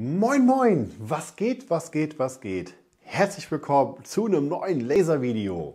Moin Moin, was geht, was geht, was geht? Herzlich willkommen zu einem neuen Laservideo.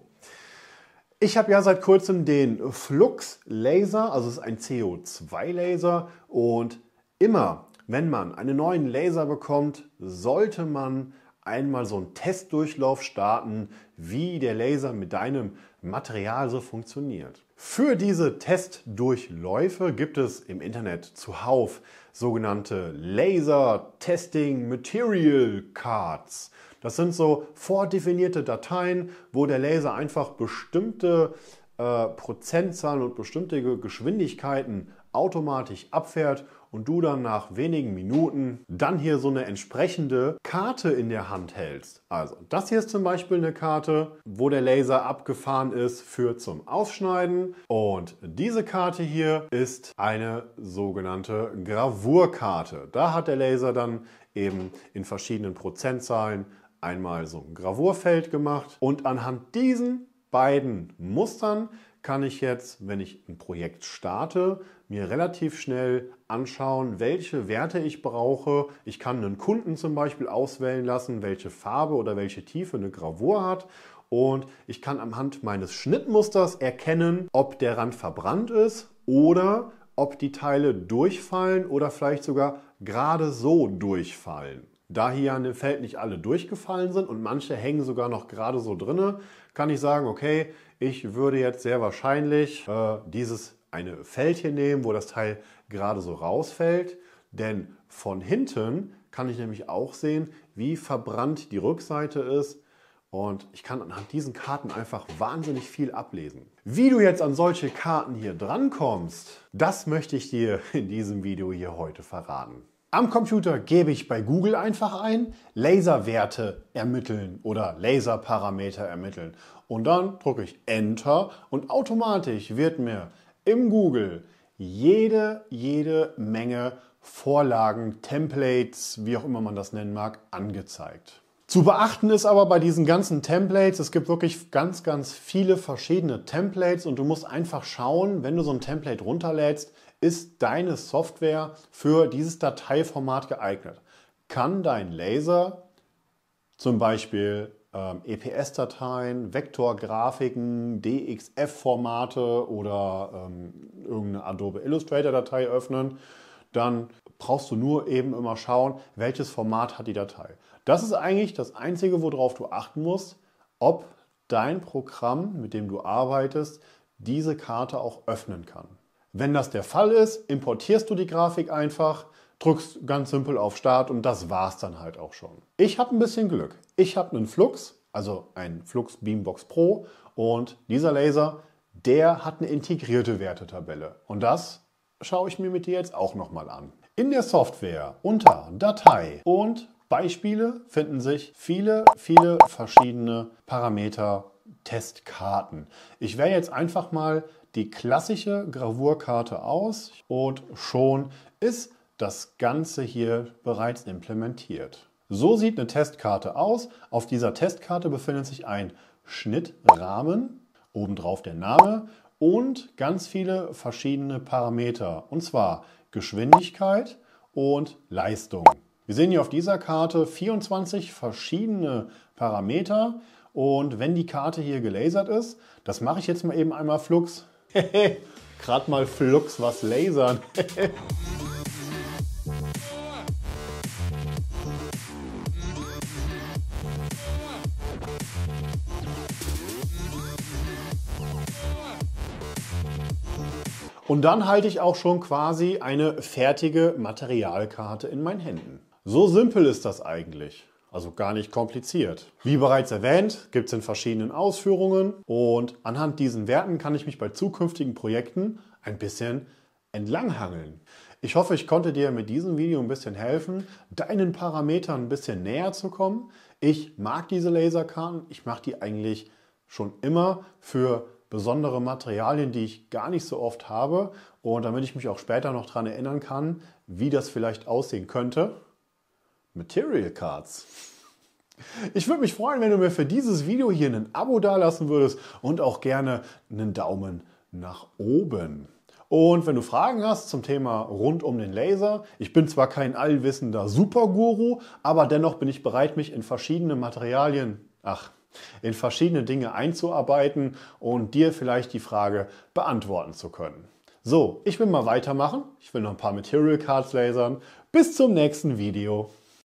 Ich habe ja seit kurzem den Flux Laser, also es ist ein CO2 Laser und immer, wenn man einen neuen Laser bekommt, sollte man einmal so einen Testdurchlauf starten, wie der Laser mit deinem Material so funktioniert. Für diese Testdurchläufe gibt es im Internet zuhauf sogenannte Laser Testing Material Cards. Das sind so vordefinierte Dateien, wo der Laser einfach bestimmte äh, Prozentzahlen und bestimmte Geschwindigkeiten automatisch abfährt und du dann nach wenigen Minuten dann hier so eine entsprechende Karte in der Hand hältst. Also das hier ist zum Beispiel eine Karte, wo der Laser abgefahren ist für zum Aufschneiden und diese Karte hier ist eine sogenannte Gravurkarte. Da hat der Laser dann eben in verschiedenen Prozentzahlen einmal so ein Gravurfeld gemacht und anhand diesen beiden Mustern kann ich jetzt, wenn ich ein Projekt starte, mir relativ schnell anschauen, welche Werte ich brauche. Ich kann einen Kunden zum Beispiel auswählen lassen, welche Farbe oder welche Tiefe eine Gravur hat. Und ich kann anhand meines Schnittmusters erkennen, ob der Rand verbrannt ist oder ob die Teile durchfallen oder vielleicht sogar gerade so durchfallen. Da hier an dem Feld nicht alle durchgefallen sind und manche hängen sogar noch gerade so drinne, kann ich sagen, okay, ich würde jetzt sehr wahrscheinlich äh, dieses eine Feld hier nehmen, wo das Teil gerade so rausfällt, denn von hinten kann ich nämlich auch sehen, wie verbrannt die Rückseite ist und ich kann anhand diesen Karten einfach wahnsinnig viel ablesen. Wie du jetzt an solche Karten hier drankommst, das möchte ich dir in diesem Video hier heute verraten. Am Computer gebe ich bei Google einfach ein, Laserwerte ermitteln oder Laserparameter ermitteln. Und dann drücke ich Enter und automatisch wird mir im Google jede, jede Menge Vorlagen, Templates, wie auch immer man das nennen mag, angezeigt. Zu beachten ist aber bei diesen ganzen Templates, es gibt wirklich ganz, ganz viele verschiedene Templates und du musst einfach schauen, wenn du so ein Template runterlädst, ist deine Software für dieses Dateiformat geeignet. Kann dein Laser zum Beispiel ähm, EPS-Dateien, Vektorgrafiken, DXF-Formate oder ähm, irgendeine Adobe Illustrator-Datei öffnen, dann brauchst du nur eben immer schauen, welches Format hat die Datei. Das ist eigentlich das Einzige, worauf du achten musst, ob dein Programm, mit dem du arbeitest, diese Karte auch öffnen kann. Wenn das der Fall ist, importierst du die Grafik einfach, drückst ganz simpel auf Start und das war's dann halt auch schon. Ich habe ein bisschen Glück. Ich habe einen Flux, also einen Flux Beambox Pro und dieser Laser, der hat eine integrierte Wertetabelle und das schaue ich mir mit dir jetzt auch nochmal an. In der Software unter Datei und Beispiele finden sich viele, viele verschiedene Parameter Testkarten. Ich wähle jetzt einfach mal die klassische Gravurkarte aus und schon ist das Ganze hier bereits implementiert. So sieht eine Testkarte aus. Auf dieser Testkarte befindet sich ein Schnittrahmen, obendrauf der Name und ganz viele verschiedene Parameter, und zwar Geschwindigkeit und Leistung. Wir sehen hier auf dieser Karte 24 verschiedene Parameter und wenn die Karte hier gelasert ist, das mache ich jetzt mal eben einmal flux. Gerade mal flux was lasern. Und dann halte ich auch schon quasi eine fertige Materialkarte in meinen Händen. So simpel ist das eigentlich. Also gar nicht kompliziert. Wie bereits erwähnt, gibt es in verschiedenen Ausführungen und anhand diesen Werten kann ich mich bei zukünftigen Projekten ein bisschen entlanghangeln. Ich hoffe, ich konnte dir mit diesem Video ein bisschen helfen, deinen Parametern ein bisschen näher zu kommen. Ich mag diese Laserkarten. Ich mache die eigentlich schon immer für besondere Materialien, die ich gar nicht so oft habe und damit ich mich auch später noch daran erinnern kann, wie das vielleicht aussehen könnte. Material Cards. Ich würde mich freuen, wenn du mir für dieses Video hier ein Abo dalassen würdest und auch gerne einen Daumen nach oben. Und wenn du Fragen hast zum Thema rund um den Laser, ich bin zwar kein allwissender Superguru, aber dennoch bin ich bereit, mich in verschiedene Materialien, ach, in verschiedene Dinge einzuarbeiten und dir vielleicht die Frage beantworten zu können. So, ich will mal weitermachen. Ich will noch ein paar Material Cards lasern. Bis zum nächsten Video.